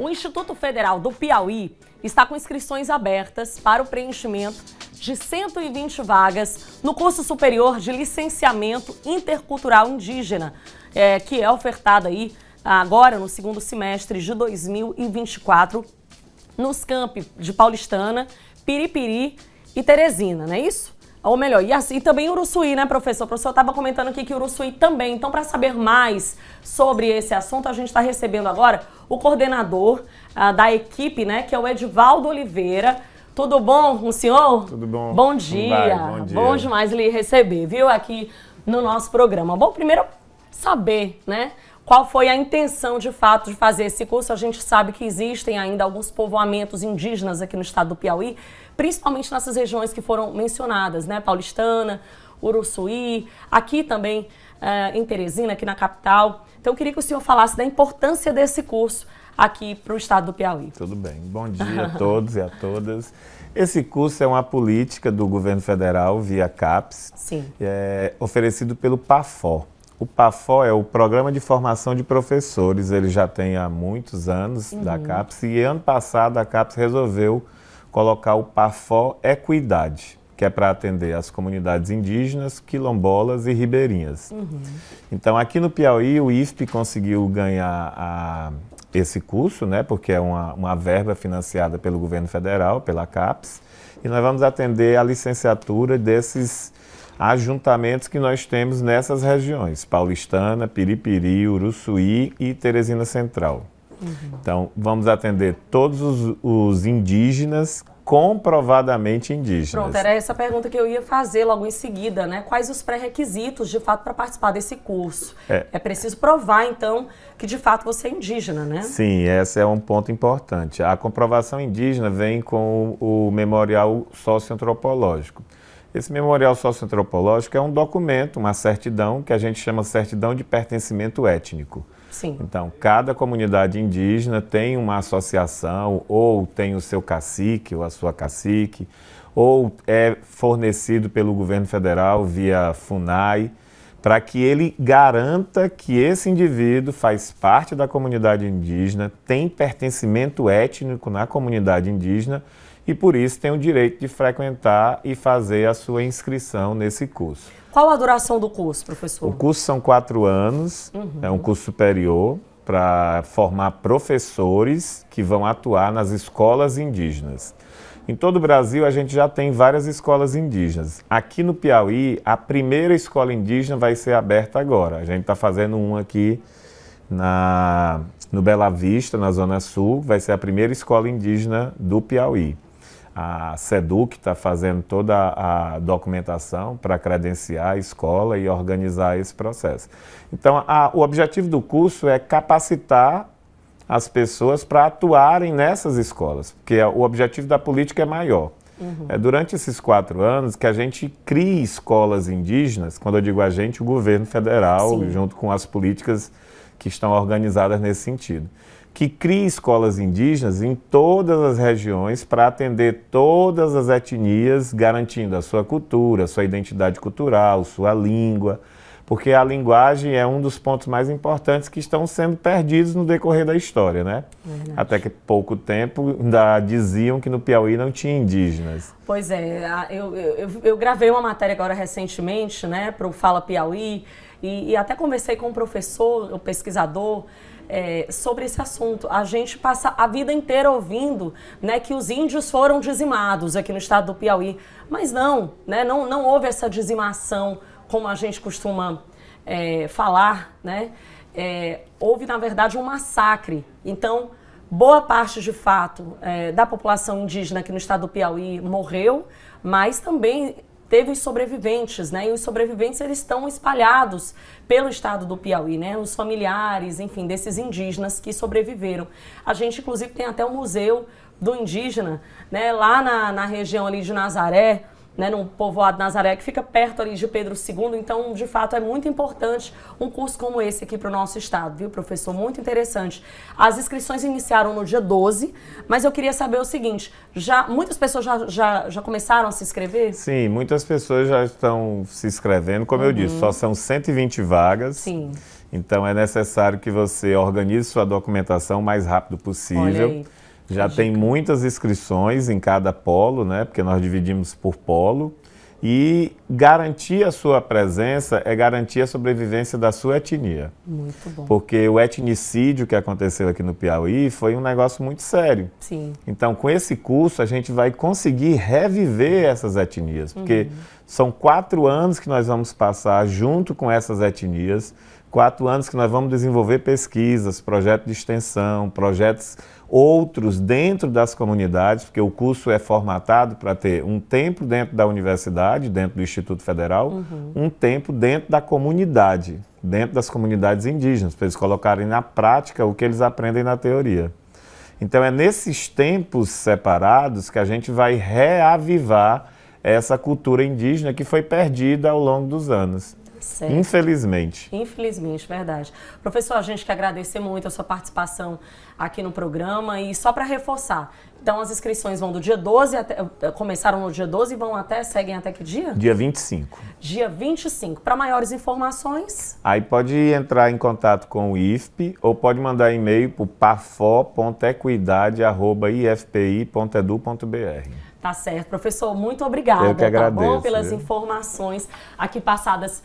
O Instituto Federal do Piauí está com inscrições abertas para o preenchimento de 120 vagas no curso superior de licenciamento intercultural indígena, é, que é ofertado aí agora no segundo semestre de 2024 nos campi de Paulistana, Piripiri e Teresina, não é isso? Ou melhor, e, assim, e também Uruçuí, né, professor? O professor estava comentando aqui que Uruçuí também. Então, para saber mais sobre esse assunto, a gente está recebendo agora o coordenador ah, da equipe, né, que é o Edivaldo Oliveira. Tudo bom com o senhor? Tudo bom. Bom dia. Vai, bom dia. Bom demais lhe receber, viu, aqui no nosso programa. Bom, primeiro saber, né, qual foi a intenção de fato de fazer esse curso. A gente sabe que existem ainda alguns povoamentos indígenas aqui no estado do Piauí, principalmente nessas regiões que foram mencionadas, né? Paulistana, Uruçuí, aqui também uh, em Teresina, aqui na capital. Então eu queria que o senhor falasse da importância desse curso aqui para o estado do Piauí. Tudo bem. Bom dia a todos e a todas. Esse curso é uma política do governo federal via CAPES, é, oferecido pelo PAFO, o PAFO é o Programa de Formação de Professores, ele já tem há muitos anos uhum. da CAPES e ano passado a CAPES resolveu colocar o PAFO Equidade, que é para atender as comunidades indígenas, quilombolas e ribeirinhas. Uhum. Então aqui no Piauí o IFP conseguiu ganhar a, esse curso, né, porque é uma, uma verba financiada pelo governo federal, pela CAPES, e nós vamos atender a licenciatura desses ajuntamentos que nós temos nessas regiões, Paulistana, Piripiri, Uruçuí e Teresina Central. Uhum. Então, vamos atender todos os, os indígenas comprovadamente indígenas. Pronto, era essa pergunta que eu ia fazer logo em seguida, né? Quais os pré-requisitos, de fato, para participar desse curso? É. é. preciso provar, então, que de fato você é indígena, né? Sim, esse é um ponto importante. A comprovação indígena vem com o, o memorial socioantropológico. antropológico esse memorial socioantropológico é um documento, uma certidão, que a gente chama certidão de pertencimento étnico. Sim. Então, cada comunidade indígena tem uma associação, ou tem o seu cacique ou a sua cacique, ou é fornecido pelo governo federal via FUNAI, para que ele garanta que esse indivíduo faz parte da comunidade indígena, tem pertencimento étnico na comunidade indígena e por isso tem o direito de frequentar e fazer a sua inscrição nesse curso. Qual a duração do curso, professor? O curso são quatro anos, uhum. é um uhum. curso superior para formar professores que vão atuar nas escolas indígenas. Em todo o Brasil, a gente já tem várias escolas indígenas. Aqui no Piauí, a primeira escola indígena vai ser aberta agora. A gente está fazendo uma aqui na, no Bela Vista, na Zona Sul, vai ser a primeira escola indígena do Piauí. A SEDUC está fazendo toda a documentação para credenciar a escola e organizar esse processo. Então, a, o objetivo do curso é capacitar as pessoas para atuarem nessas escolas, porque o objetivo da política é maior. Uhum. É durante esses quatro anos que a gente cria escolas indígenas, quando eu digo a gente, o governo federal, Sim. junto com as políticas que estão organizadas nesse sentido que cria escolas indígenas em todas as regiões para atender todas as etnias, garantindo a sua cultura, sua identidade cultural, sua língua porque a linguagem é um dos pontos mais importantes que estão sendo perdidos no decorrer da história, né? Verdade. Até que pouco tempo ainda diziam que no Piauí não tinha indígenas. Pois é, eu, eu, eu gravei uma matéria agora recentemente, né, para o Fala Piauí, e, e até conversei com um professor, um pesquisador, é, sobre esse assunto. A gente passa a vida inteira ouvindo né, que os índios foram dizimados aqui no estado do Piauí. Mas não, né, não, não houve essa dizimação como a gente costuma é, falar, né? É, houve, na verdade, um massacre. Então, boa parte, de fato, é, da população indígena aqui no estado do Piauí morreu, mas também teve os sobreviventes, né? E os sobreviventes, eles estão espalhados pelo estado do Piauí, né? Os familiares, enfim, desses indígenas que sobreviveram. A gente, inclusive, tem até um museu do indígena, né? Lá na, na região ali de Nazaré, né, num povoado Nazaré, que fica perto ali de Pedro II. Então, de fato, é muito importante um curso como esse aqui para o nosso estado, viu, professor? Muito interessante. As inscrições iniciaram no dia 12, mas eu queria saber o seguinte: já muitas pessoas já, já, já começaram a se inscrever? Sim, muitas pessoas já estão se inscrevendo. Como uhum. eu disse, só são 120 vagas. Sim. Então, é necessário que você organize sua documentação o mais rápido possível. Olha aí já tem muitas inscrições em cada polo, né? Porque nós dividimos por polo. E garantir a sua presença é garantir a sobrevivência da sua etnia. Muito bom. Porque o etnicídio que aconteceu aqui no Piauí foi um negócio muito sério. Sim. Então, com esse curso, a gente vai conseguir reviver essas etnias. Porque uhum são quatro anos que nós vamos passar junto com essas etnias, quatro anos que nós vamos desenvolver pesquisas, projetos de extensão, projetos outros dentro das comunidades, porque o curso é formatado para ter um tempo dentro da universidade, dentro do Instituto Federal, uhum. um tempo dentro da comunidade, dentro das comunidades indígenas, para eles colocarem na prática o que eles aprendem na teoria. Então é nesses tempos separados que a gente vai reavivar essa cultura indígena que foi perdida ao longo dos anos. Certo. Infelizmente. Infelizmente, verdade. Professor, a gente quer agradecer muito a sua participação aqui no programa e só para reforçar, então as inscrições vão do dia 12 até, eh, começaram no dia 12 e vão até seguem até que dia? Dia 25. Dia 25. Para maiores informações? Aí pode entrar em contato com o IFP ou pode mandar e-mail para pafo.equidade@ifpi.edu.br. Tá certo. Professor, muito obrigada, Eu que agradeço, tá bom? Pelas viu? informações aqui passadas